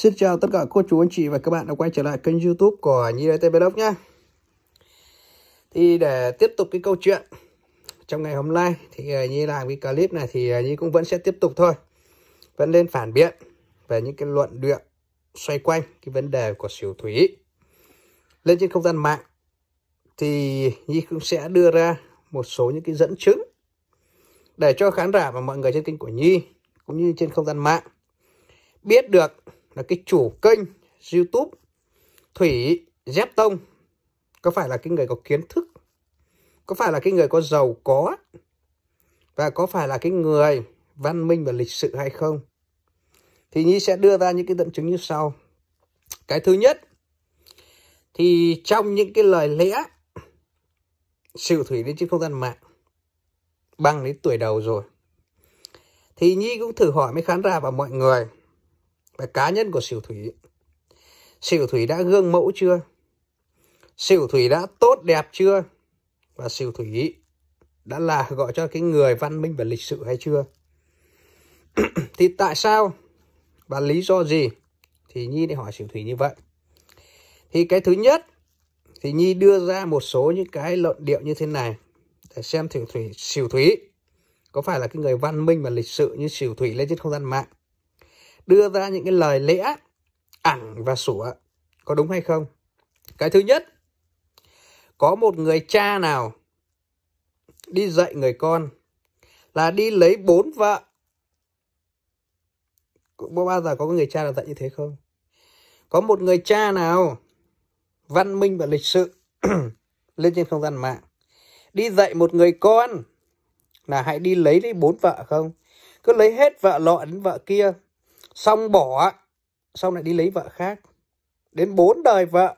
Xin chào tất cả cô chú anh chị và các bạn đã quay trở lại kênh youtube của Nhi tây Blog nhé Thì để tiếp tục cái câu chuyện Trong ngày hôm nay thì à, Nhi làm cái clip này thì à, Nhi cũng vẫn sẽ tiếp tục thôi Vẫn lên phản biện về những cái luận điệu xoay quanh cái vấn đề của xỉu thủy Lên trên không gian mạng thì Nhi cũng sẽ đưa ra một số những cái dẫn chứng để cho khán giả và mọi người trên kênh của Nhi cũng như trên không gian mạng biết được là cái chủ kênh YouTube Thủy Dép Tông có phải là cái người có kiến thức, có phải là cái người có giàu có và có phải là cái người văn minh và lịch sự hay không? Thì Nhi sẽ đưa ra những cái dẫn chứng như sau. Cái thứ nhất thì trong những cái lời lẽ sự thủy đến trên không gian mạng bằng đến tuổi đầu rồi thì Nhi cũng thử hỏi mấy khán giả và mọi người về cá nhân của sửu thủy sửu thủy đã gương mẫu chưa sửu thủy đã tốt đẹp chưa và sửu thủy đã là gọi cho cái người văn minh và lịch sự hay chưa thì tại sao và lý do gì thì nhi lại hỏi sửu thủy như vậy thì cái thứ nhất thì nhi đưa ra một số những cái luận điệu như thế này để xem sửu thủy sửu thủy có phải là cái người văn minh và lịch sự như sửu thủy lên trên không gian mạng đưa ra những cái lời lẽ ẳng và sủa có đúng hay không cái thứ nhất có một người cha nào đi dạy người con là đi lấy bốn vợ có bao giờ có người cha nào dạy như thế không có một người cha nào văn minh và lịch sự lên trên không gian mạng đi dạy một người con là hãy đi lấy đi bốn vợ không cứ lấy hết vợ lọ đến vợ kia xong bỏ xong lại đi lấy vợ khác đến bốn đời vợ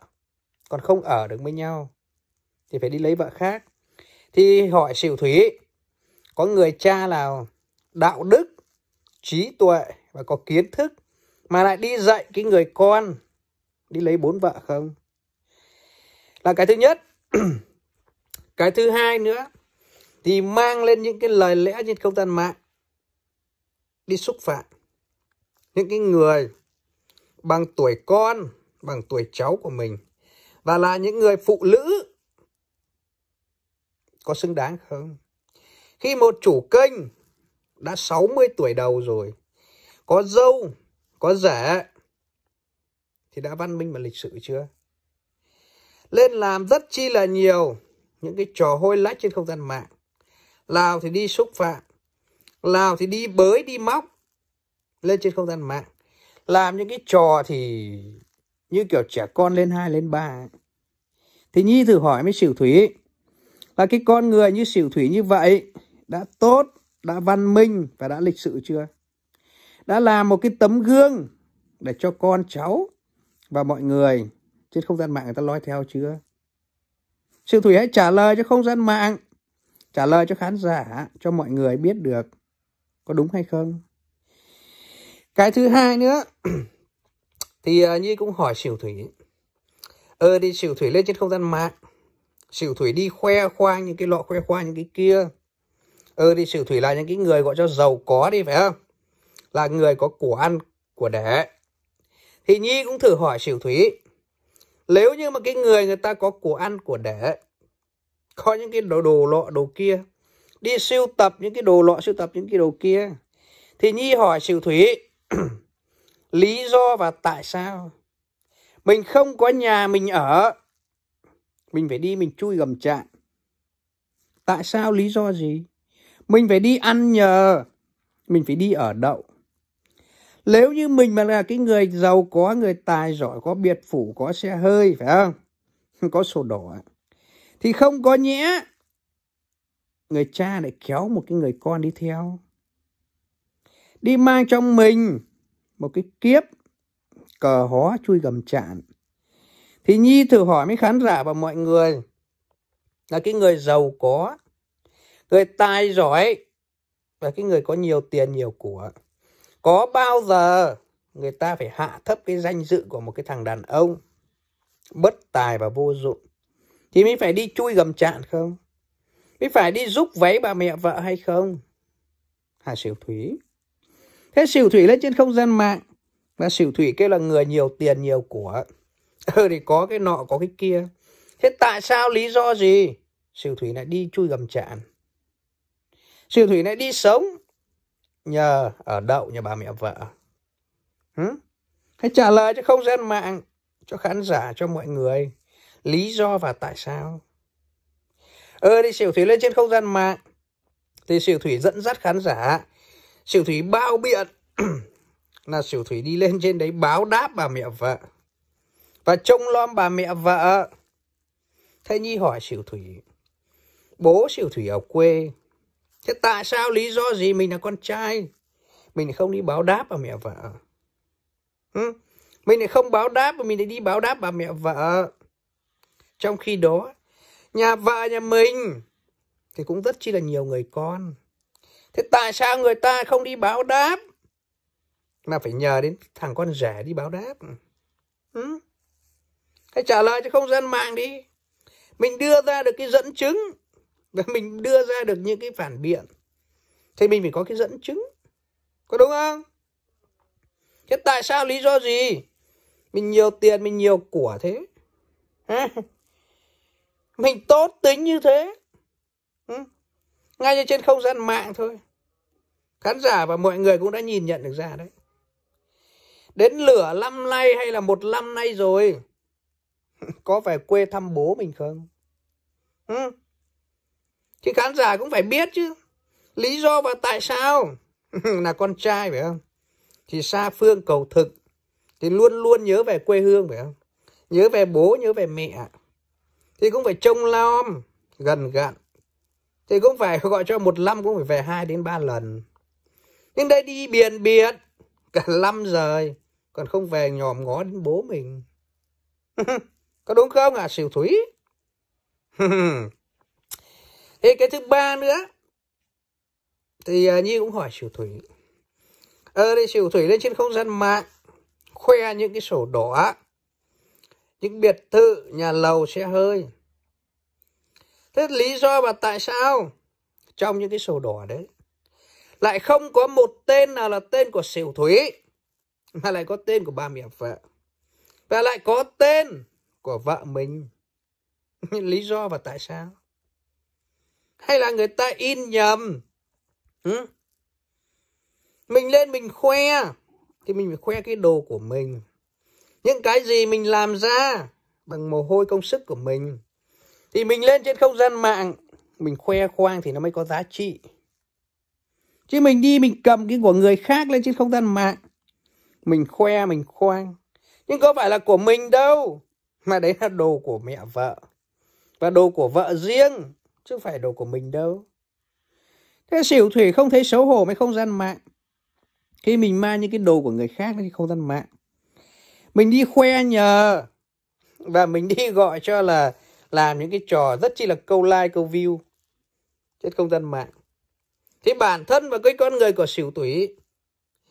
còn không ở được với nhau thì phải đi lấy vợ khác thì hỏi xỉu thủy có người cha nào đạo đức trí tuệ và có kiến thức mà lại đi dạy cái người con đi lấy bốn vợ không là cái thứ nhất cái thứ hai nữa thì mang lên những cái lời lẽ trên không gian mạng đi xúc phạm những cái người bằng tuổi con, bằng tuổi cháu của mình và là những người phụ nữ có xứng đáng không? Khi một chủ kênh đã 60 tuổi đầu rồi, có dâu, có rể thì đã văn minh và lịch sự chưa? Lên làm rất chi là nhiều những cái trò hôi lách trên không gian mạng. Lào thì đi xúc phạm, Lào thì đi bới, đi móc, lên trên không gian mạng làm những cái trò thì như kiểu trẻ con lên hai lên ba thì nhi thử hỏi với xỉu thủy là cái con người như xỉu thủy như vậy đã tốt đã văn minh và đã lịch sự chưa đã làm một cái tấm gương để cho con cháu và mọi người trên không gian mạng người ta nói theo chưa sự thủy hãy trả lời cho không gian mạng trả lời cho khán giả cho mọi người biết được có đúng hay không cái thứ hai nữa thì uh, nhi cũng hỏi xỉu thủy ờ đi xỉu thủy lên trên không gian mạng xỉu thủy đi khoe khoang những cái lọ khoe khoang những cái kia ờ đi xỉu thủy là những cái người gọi cho giàu có đi phải không là người có của ăn của để thì nhi cũng thử hỏi xỉu thủy nếu như mà cái người người ta có của ăn của để có những cái đồ, đồ lọ đồ kia đi sưu tập những cái đồ lọ sưu tập những cái đồ kia thì nhi hỏi xỉu thủy lý do và tại sao mình không có nhà mình ở mình phải đi mình chui gầm trạm tại sao lý do gì mình phải đi ăn nhờ mình phải đi ở đậu nếu như mình mà là cái người giàu có người tài giỏi có biệt phủ có xe hơi phải không có sổ đỏ thì không có nhẽ người cha lại kéo một cái người con đi theo đi mang trong mình một cái kiếp cờ hó chui gầm chạn thì nhi thử hỏi mấy khán giả và mọi người là cái người giàu có người tài giỏi và cái người có nhiều tiền nhiều của có bao giờ người ta phải hạ thấp cái danh dự của một cái thằng đàn ông bất tài và vô dụng thì mới phải đi chui gầm chạn không mới phải đi giúp váy bà mẹ vợ hay không hà xỉu thúy Thế xỉu thủy lên trên không gian mạng là xỉu thủy kêu là người nhiều tiền nhiều của. Ừ thì có cái nọ có cái kia. Thế tại sao lý do gì? Xỉu thủy lại đi chui gầm trạn. Xỉu thủy lại đi sống nhờ ở đậu nhà bà mẹ vợ. Hử? Hãy trả lời cho không gian mạng, cho khán giả, cho mọi người. Lý do và tại sao? Ừ thì xỉu thủy lên trên không gian mạng. Thì xỉu thủy dẫn dắt khán giả Siêu thủy bao biện là siêu thủy đi lên trên đấy báo đáp bà mẹ vợ và trông lom bà mẹ vợ. Thế Nhi hỏi siêu thủy, bố siêu thủy ở quê, thế tại sao lý do gì mình là con trai, mình không đi báo đáp bà mẹ vợ? Ừ? Mình lại không báo đáp mà mình lại đi báo đáp bà mẹ vợ. Trong khi đó, nhà vợ nhà mình thì cũng rất chi là nhiều người con thế tại sao người ta không đi báo đáp mà phải nhờ đến thằng con rể đi báo đáp ừ? hãy trả lời cho không gian mạng đi mình đưa ra được cái dẫn chứng và mình đưa ra được những cái phản biện thì mình phải có cái dẫn chứng có đúng không thế tại sao lý do gì mình nhiều tiền mình nhiều của thế à, mình tốt tính như thế ừ? ngay như trên không gian mạng thôi khán giả và mọi người cũng đã nhìn nhận được ra đấy đến lửa năm nay hay là một năm nay rồi có phải quê thăm bố mình không ừ. thì khán giả cũng phải biết chứ lý do và tại sao là con trai phải không thì xa phương cầu thực thì luôn luôn nhớ về quê hương phải không nhớ về bố nhớ về mẹ thì cũng phải trông lo gần gặn thì cũng phải gọi cho một năm cũng phải về hai đến ba lần nhưng đây đi biển biệt cả năm rồi còn không về nhòm ngó đến bố mình có đúng không à, xỉu thúy thế cái thứ ba nữa thì uh, nhi cũng hỏi xỉu thủy ở ờ, đây xỉu thủy lên trên không gian mạng khoe những cái sổ đỏ những biệt thự nhà lầu xe hơi thế lý do mà tại sao trong những cái sổ đỏ đấy lại không có một tên nào là tên của xỉu thúy mà lại có tên của ba mẹ vợ và lại có tên của vợ mình lý do và tại sao hay là người ta in nhầm ừ? mình lên mình khoe thì mình phải khoe cái đồ của mình những cái gì mình làm ra bằng mồ hôi công sức của mình thì mình lên trên không gian mạng mình khoe khoang thì nó mới có giá trị chứ mình đi mình cầm cái của người khác lên trên không gian mạng mình khoe mình khoang nhưng có phải là của mình đâu mà đấy là đồ của mẹ vợ và đồ của vợ riêng chứ phải đồ của mình đâu thế xỉu thủy không thấy xấu hổ mấy không gian mạng khi mình mang những cái đồ của người khác lên trên không gian mạng mình đi khoe nhờ và mình đi gọi cho là làm những cái trò rất chi là câu like câu view trên không gian mạng thế bản thân và cái con người của xỉu thủy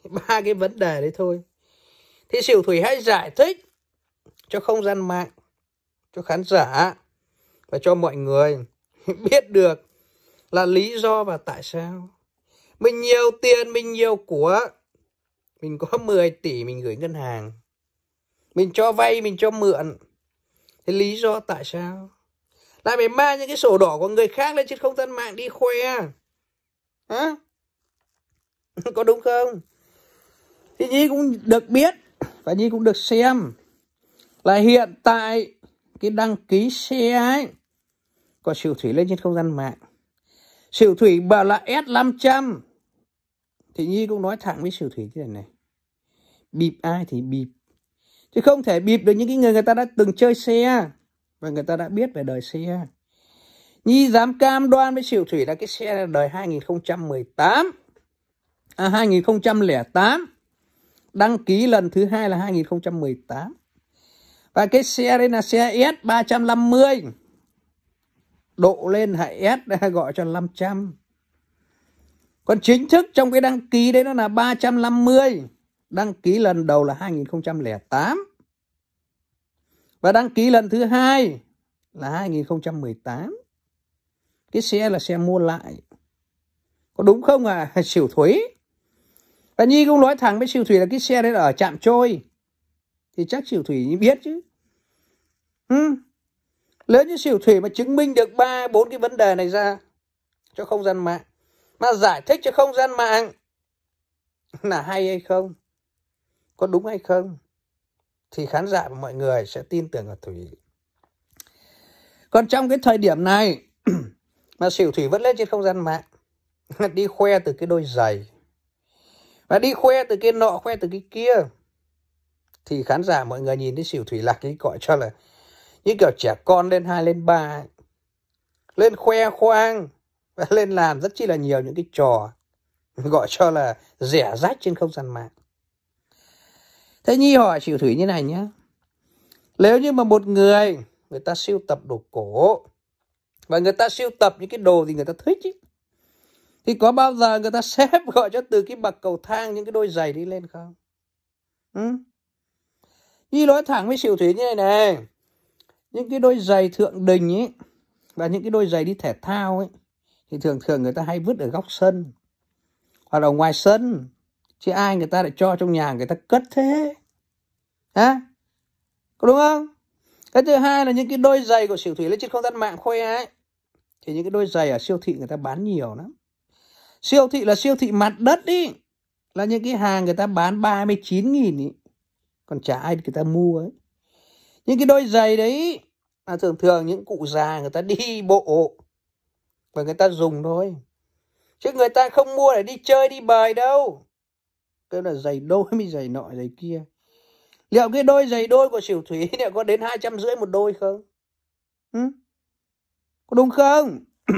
ba cái vấn đề đấy thôi thì xỉu thủy hãy giải thích cho không gian mạng cho khán giả và cho mọi người biết được là lý do và tại sao mình nhiều tiền mình nhiều của mình có 10 tỷ mình gửi ngân hàng mình cho vay mình cho mượn Thế lý do tại sao? Lại phải mang những cái sổ đỏ của người khác lên trên không gian mạng đi khoe. Hả? Có đúng không? Thì Nhi cũng được biết và Nhi cũng được xem là hiện tại cái đăng ký xe ấy có siêu thủy lên trên không gian mạng. Siêu thủy bảo là S500. Thì Nhi cũng nói thẳng với siêu thủy cái thế này. Bịp ai thì bịp chứ không thể bịp được những cái người người ta đã từng chơi xe và người ta đã biết về đời xe Nhi dám cam đoan với Sỉu Thủy là cái xe là đời 2018 à 2008 đăng ký lần thứ hai là 2018 và cái xe đây là xe S 350 độ lên hại S gọi cho 500 còn chính thức trong cái đăng ký đấy nó là 350 đăng ký lần đầu là 2008 và đăng ký lần thứ hai là 2018 cái xe là xe mua lại có đúng không à xỉu thủy và nhi cũng nói thẳng với xỉu thủy là cái xe đấy là ở trạm trôi thì chắc xỉu thủy biết chứ ừ. lớn như xỉu thủy mà chứng minh được ba bốn cái vấn đề này ra cho không gian mạng mà giải thích cho không gian mạng là hay hay không có đúng hay không thì khán giả và mọi người sẽ tin tưởng ở Thủy. Còn trong cái thời điểm này mà xỉu Thủy vẫn lên trên không gian mạng đi khoe từ cái đôi giày và đi khoe từ cái nọ khoe từ cái kia thì khán giả mọi người nhìn thấy xỉu Thủy là cái gọi cho là như kiểu trẻ con lên hai lên ba lên khoe khoang và lên làm rất chi là nhiều những cái trò gọi cho là rẻ rách trên không gian mạng thế nhi hỏi chịu thủy như này nhé nếu như mà một người người ta siêu tập đồ cổ và người ta siêu tập những cái đồ gì người ta thích ý, thì có bao giờ người ta xếp gọi cho từ cái bậc cầu thang những cái đôi giày đi lên không ừ? Nhi nói thẳng với xỉu thủy như này này những cái đôi giày thượng đình ấy và những cái đôi giày đi thể thao ấy thì thường thường người ta hay vứt ở góc sân hoặc là ngoài sân chứ ai người ta lại cho trong nhà người ta cất thế hả à? có đúng không cái thứ hai là những cái đôi giày của siêu thị lấy trên không gian mạng khoe ấy thì những cái đôi giày ở siêu thị người ta bán nhiều lắm siêu thị là siêu thị mặt đất đi là những cái hàng người ta bán 39 nghìn ý. còn chả ai người ta mua ấy những cái đôi giày đấy là thường thường những cụ già người ta đi bộ và người ta dùng thôi chứ người ta không mua để đi chơi đi bời đâu cái là giày đôi mới giày nọ giày kia liệu cái đôi giày đôi của xỉu Thủy này có đến hai trăm rưỡi một đôi không ừ? có đúng không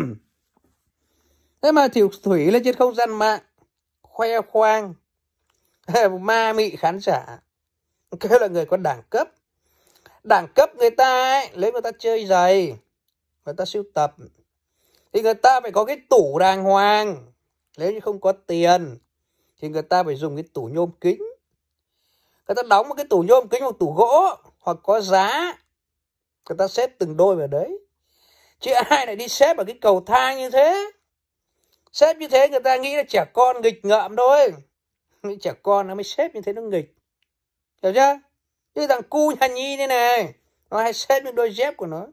thế mà thiểu thủy lên trên không gian mạng khoe khoang ma mị khán giả kêu là người có đẳng cấp đẳng cấp người ta ấy lấy người ta chơi giày người ta sưu tập thì người ta phải có cái tủ đàng hoàng nếu như không có tiền thì người ta phải dùng cái tủ nhôm kính người ta đóng một cái tủ nhôm kính hoặc tủ gỗ hoặc có giá người ta xếp từng đôi vào đấy chứ ai lại đi xếp ở cái cầu thang như thế xếp như thế người ta nghĩ là trẻ con nghịch ngợm thôi những trẻ con nó mới xếp như thế nó nghịch hiểu chưa như thằng cu nhà nhi thế này nó hay xếp những đôi dép của nó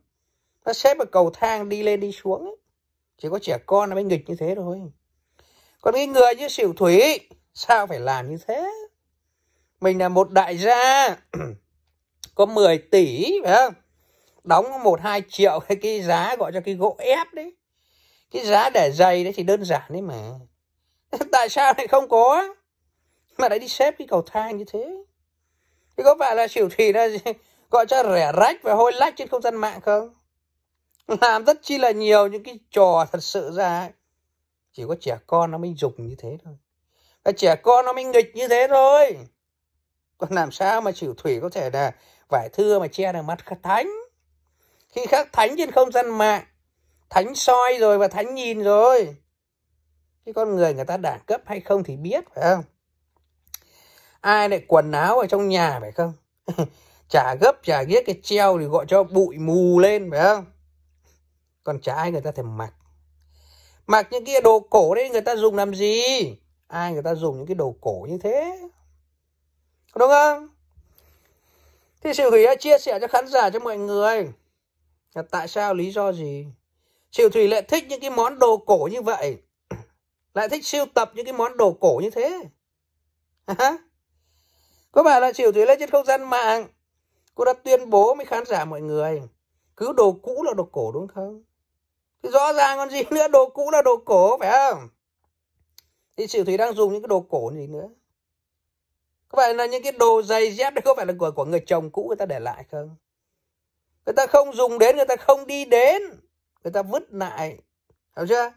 nó xếp ở cầu thang đi lên đi xuống ấy. chỉ có trẻ con nó mới nghịch như thế thôi còn cái người như xỉu thủy Sao phải làm như thế? Mình là một đại gia có 10 tỷ phải không? Đóng 1 2 triệu cái cái giá gọi cho cái gỗ ép đấy. Cái giá để giày đấy thì đơn giản đấy mà. Tại sao lại không có? Mà lại đi xếp cái cầu thang như thế. Thế có phải là xỉu thì là gọi cho rẻ rách và hôi lách trên không gian mạng không? Làm rất chi là nhiều những cái trò thật sự ra Chỉ có trẻ con nó mới dùng như thế thôi trẻ con nó mới nghịch như thế thôi còn làm sao mà chịu thủy có thể là vải thưa mà che được mặt thánh khi khác thánh trên không gian mạng thánh soi rồi và thánh nhìn rồi cái con người người ta đẳng cấp hay không thì biết phải không ai lại quần áo ở trong nhà phải không chả gấp chả ghét cái treo thì gọi cho bụi mù lên phải không còn chả ai người ta thèm mặc mặc những cái đồ cổ đấy người ta dùng làm gì ai người ta dùng những cái đồ cổ như thế đúng không thì sự thủy đã chia sẻ cho khán giả cho mọi người là tại sao lý do gì Triệu Thủy lại thích những cái món đồ cổ như vậy Lại thích siêu tập những cái món đồ cổ như thế à, Có phải là Triệu Thủy lên trên không gian mạng Cô đã tuyên bố với khán giả mọi người Cứ đồ cũ là đồ cổ đúng không Thì rõ ràng còn gì nữa đồ cũ là đồ cổ phải không thì chị thủy đang dùng những cái đồ cổ gì nữa có phải là những cái đồ giày dép đấy có phải là của của người chồng cũ người ta để lại không người ta không dùng đến người ta không đi đến người ta vứt lại hiểu chưa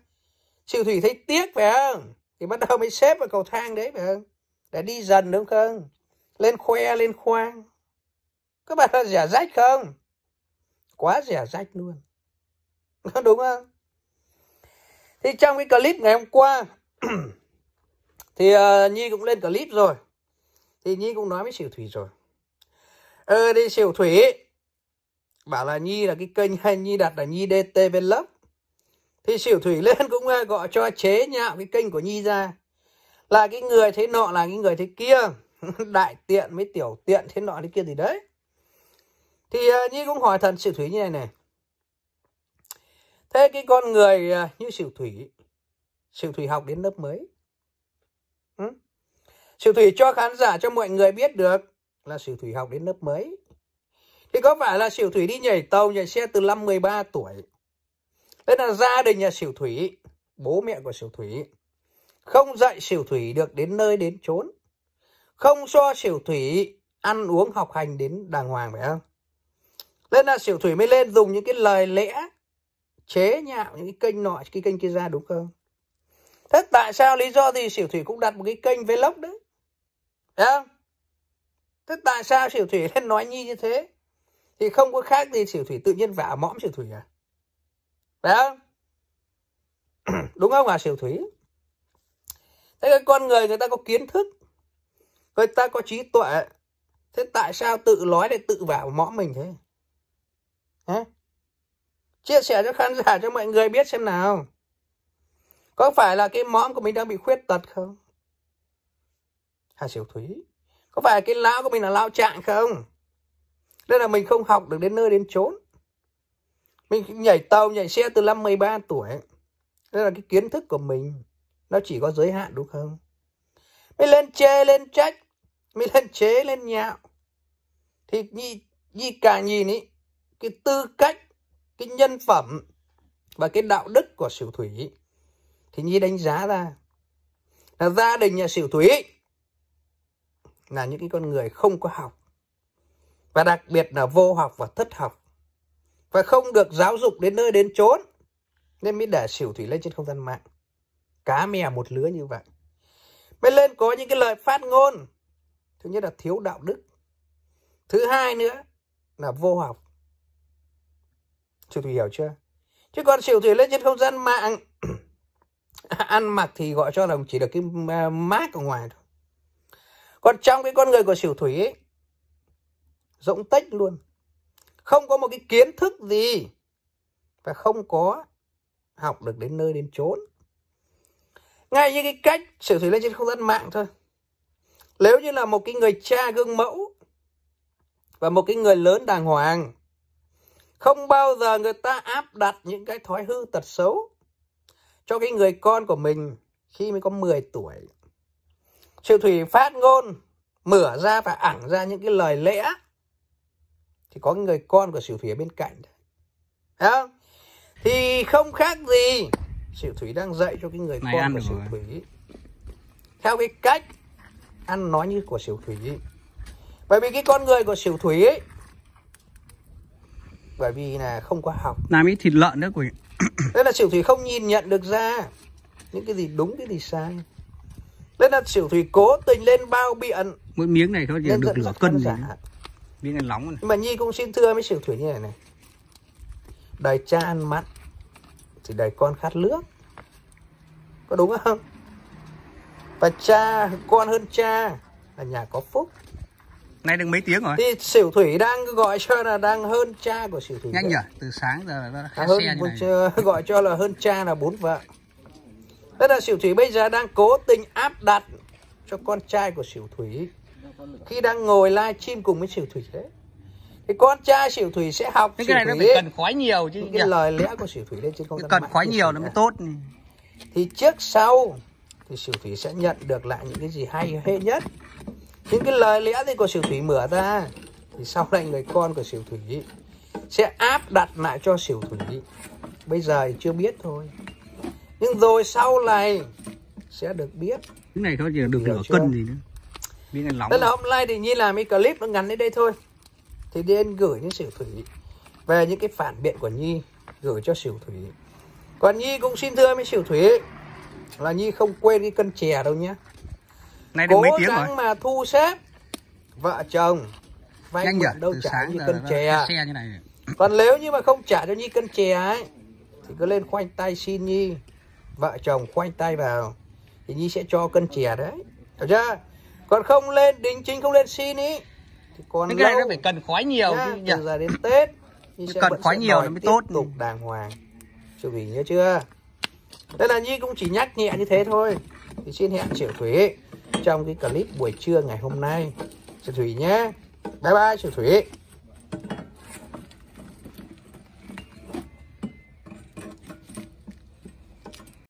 chị thủy thấy tiếc phải không thì bắt đầu mới xếp vào cầu thang đấy phải không để đi dần đúng không lên khoe lên khoang các bạn là rẻ rách không quá rẻ rách luôn đúng không thì trong cái clip ngày hôm qua thì uh, nhi cũng lên clip rồi thì nhi cũng nói với xỉu thủy rồi ờ đi xỉu thủy bảo là nhi là cái kênh hay nhi đặt là nhi dt vlog thì xỉu thủy lên cũng ờ, gọi cho chế nhạo cái kênh của nhi ra là cái người thế nọ là cái người thế kia đại tiện với tiểu tiện thế nọ thế kia gì đấy thì uh, nhi cũng hỏi thần xỉu thủy như này này thế cái con người uh, như xỉu thủy xỉu thủy học đến lớp mới Sử thủy cho khán giả cho mọi người biết được là sử thủy học đến lớp mấy. Thì có phải là sử thủy đi nhảy tàu nhảy xe từ năm 13 tuổi. Đây là gia đình nhà sử thủy, bố mẹ của sử thủy. Không dạy sử thủy được đến nơi đến chốn. Không cho sử thủy ăn uống học hành đến đàng hoàng phải không? Nên là sử thủy mới lên dùng những cái lời lẽ chế nhạo những cái kênh nọ, cái kênh kia ra đúng không? Thế tại sao lý do gì sử thủy cũng đặt một cái kênh vlog đấy? yeah. thế tại sao xỉu thủy lên nói nhi như thế thì không có khác gì xỉu thủy tự nhiên vả mõm xỉu thủy à đấy đúng không à xỉu thủy thế cái con người người ta có kiến thức người ta có trí tuệ thế tại sao tự nói để tự vả mõm mình thế Hả? chia sẻ cho khán giả cho mọi người biết xem nào có phải là cái mõm của mình đang bị khuyết tật không Hà Diệu Thúy. Có phải cái lão của mình là lão trạng không? Đây là mình không học được đến nơi đến chốn. Mình nhảy tàu, nhảy xe từ năm 13 tuổi. Đây là cái kiến thức của mình. Nó chỉ có giới hạn đúng không? Mới lên chê, lên trách. Mới lên chế, lên nhạo. Thì nhi, nhi cả nhìn ý. Cái tư cách, cái nhân phẩm và cái đạo đức của Sửu Thủy. Thì Nhi đánh giá ra là gia đình nhà Sửu Thủy là những cái con người không có học và đặc biệt là vô học và thất học và không được giáo dục đến nơi đến chốn nên mới để xỉu thủy lên trên không gian mạng cá mè một lứa như vậy mới lên có những cái lời phát ngôn thứ nhất là thiếu đạo đức thứ hai nữa là vô học xỉu thủy hiểu chưa chứ còn xỉu thủy lên trên không gian mạng ăn mặc thì gọi cho là chỉ là cái à, mát ở ngoài thôi còn trong cái con người của xỉu thủy ấy, rỗng tách luôn không có một cái kiến thức gì và không có học được đến nơi đến chốn ngay như cái cách xử thủy lên trên không gian mạng thôi nếu như là một cái người cha gương mẫu và một cái người lớn đàng hoàng không bao giờ người ta áp đặt những cái thói hư tật xấu cho cái người con của mình khi mới có 10 tuổi Siêu thủy phát ngôn Mở ra và ẳng ra những cái lời lẽ Thì có người con của siêu thủy ở bên cạnh Đấy không? Thì không khác gì Siêu thủy đang dạy cho cái người Này con của siêu thủy Theo cái cách Ăn nói như của siêu thủy Bởi vì cái con người của siêu thủy ấy bởi vì là không có học làm ít thịt lợn nữa của nên là siêu thủy không nhìn nhận được ra những cái gì đúng cái gì sai nên là xỉu thủy cố tình lên bao biện mỗi miếng này không chỉ được nửa cân giả miếng này nóng này. mà nhi cũng xin thưa với xỉu thủy như này này đời cha ăn mặn thì đời con khát nước có đúng không và cha con hơn cha là nhà có phúc nay được mấy tiếng rồi thì xỉu thủy đang gọi cho là đang hơn cha của xỉu thủy nhanh nhỉ từ sáng giờ nó khá hơn, xe như này. gọi cho là hơn cha là bốn vợ Tức là xỉu thủy bây giờ đang cố tình áp đặt cho con trai của xỉu thủy khi đang ngồi live stream cùng với xỉu thủy đấy thì con trai xỉu thủy sẽ học cái này nó phải cần khói nhiều chứ cái nhỉ? lời lẽ của xỉu thủy lên trên không cần khói nhiều nó mới tốt thì trước sau thì xỉu thủy sẽ nhận được lại những cái gì hay hay nhất những cái lời lẽ thì của xỉu thủy mở ra thì sau này người con của xỉu thủy sẽ áp đặt lại cho xỉu thủy bây giờ thì chưa biết thôi nhưng rồi sau này sẽ được biết cái này thôi giờ đừng nửa cân gì nữa miếng này nóng tức là hôm nay thì nhi làm cái clip nó ngắn đến đây thôi thì đi gửi những sử thủy về những cái phản biện của nhi gửi cho sử thủy còn nhi cũng xin thưa với sử thủy là nhi không quên cái cân chè đâu nhé Nay cố mấy tiếng gắng rồi. mà thu xếp vợ chồng vay mượn đâu trả như cân chè còn nếu như mà không trả cho nhi cân chè ấy thì cứ lên khoanh tay xin nhi vợ chồng quay tay vào thì Nhi sẽ cho cân chè đấy hiểu chưa còn không lên đính chính không lên xin ý thì còn cái lâu. này nó phải cần khói nhiều dạ, chứ từ giờ đến Tết Nhi sẽ cần khói nhiều nó mới tốt tục đàng hoàng chú vị nhớ chưa đây là Nhi cũng chỉ nhắc nhẹ như thế thôi thì xin hẹn triệu Thủy trong cái clip buổi trưa ngày hôm nay triệu Thủy nhé bye bye triệu Thủy